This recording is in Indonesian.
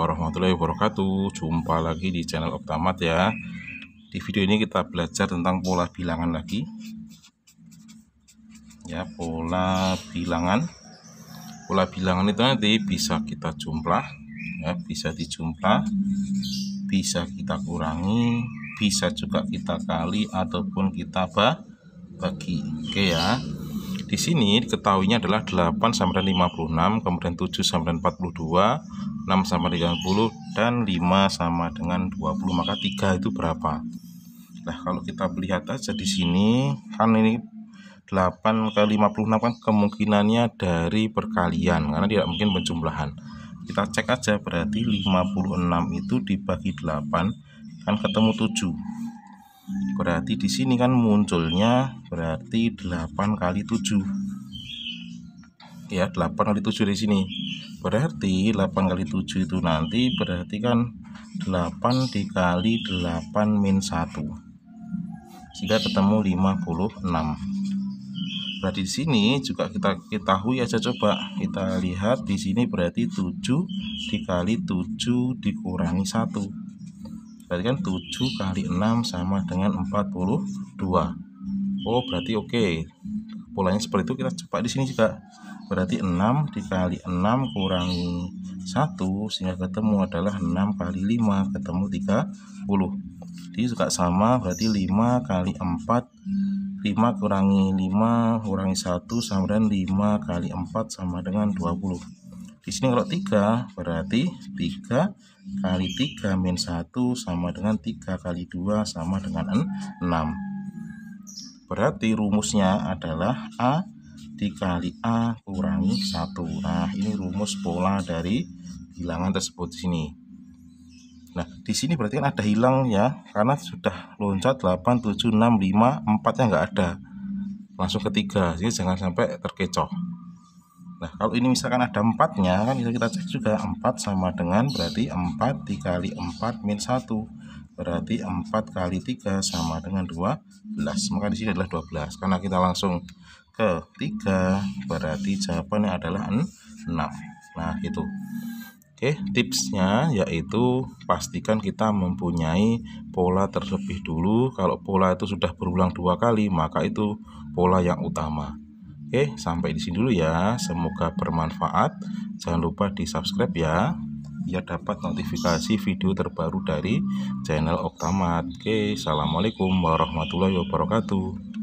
warahmatullahi wabarakatuh Jumpa lagi di channel Optamat ya Di video ini kita belajar tentang pola bilangan lagi Ya pola bilangan Pola bilangan itu nanti bisa kita jumlah ya, Bisa dijumlah Bisa kita kurangi Bisa juga kita kali ataupun kita bah, bagi Oke ya di sini diketahuinya adalah 8 sampai 56, kemudian 7 sampai 42, 6 sampai 30, dan 5 sama dengan 20, maka 3 itu berapa? Nah, kalau kita lihat aja di sini, kan ini 8 ke 56 kan kemungkinannya dari perkalian, karena tidak mungkin penjumlahan. Kita cek aja, berarti 56 itu dibagi 8, kan ketemu 7 berarti di sini kan munculnya berarti 8 kali 7 ya 8 kali 7 di sini berarti 8 kali 7 itu nanti berarti kan 8 dikali 8 min 1 sehingga ketemu 56 berarti nah, di sini juga kita ketahui aja coba kita lihat di sini berarti 7 dikali 7 dikurangi 1 berarti kan 7 kali 6 sama dengan 42 oh berarti oke okay. polanya seperti itu kita cepat di sini juga berarti 6 dikali 6 kurang 1 sehingga ketemu adalah 6 kali 5 ketemu 30 jadi juga sama berarti 5 kali 4 5 kurangi 5 kurangi 1 sama dengan 5 kali 4 sama dengan 20 di sini kalau 3 berarti 3 kali 3 min 1 sama dengan 3 kali 2 sama dengan 6. Berarti rumusnya adalah A dikali A kurangi 1. Nah, ini rumus pola dari bilangan tersebut di sini. Nah, di sini berarti kan ada hilang ya, karena sudah loncat 8, 7, 6, 5, 4 yang nggak ada. Langsung ketiga, jadi jangan sampai terkecoh. Nah kalau ini misalkan ada empatnya kan bisa kita cek juga empat sama dengan berarti empat dikali empat min satu berarti empat kali tiga sama dengan dua belas maka di sini adalah belas karena kita langsung ke 3 berarti jawabannya adalah enam nah itu Oke, tipsnya yaitu pastikan kita mempunyai pola terlebih dulu. Kalau pola itu sudah berulang dua kali, maka itu pola yang utama. Oke, sampai di sini dulu ya. Semoga bermanfaat. Jangan lupa di-subscribe ya biar dapat notifikasi video terbaru dari channel Oktamat. Oke, Assalamualaikum warahmatullahi wabarakatuh.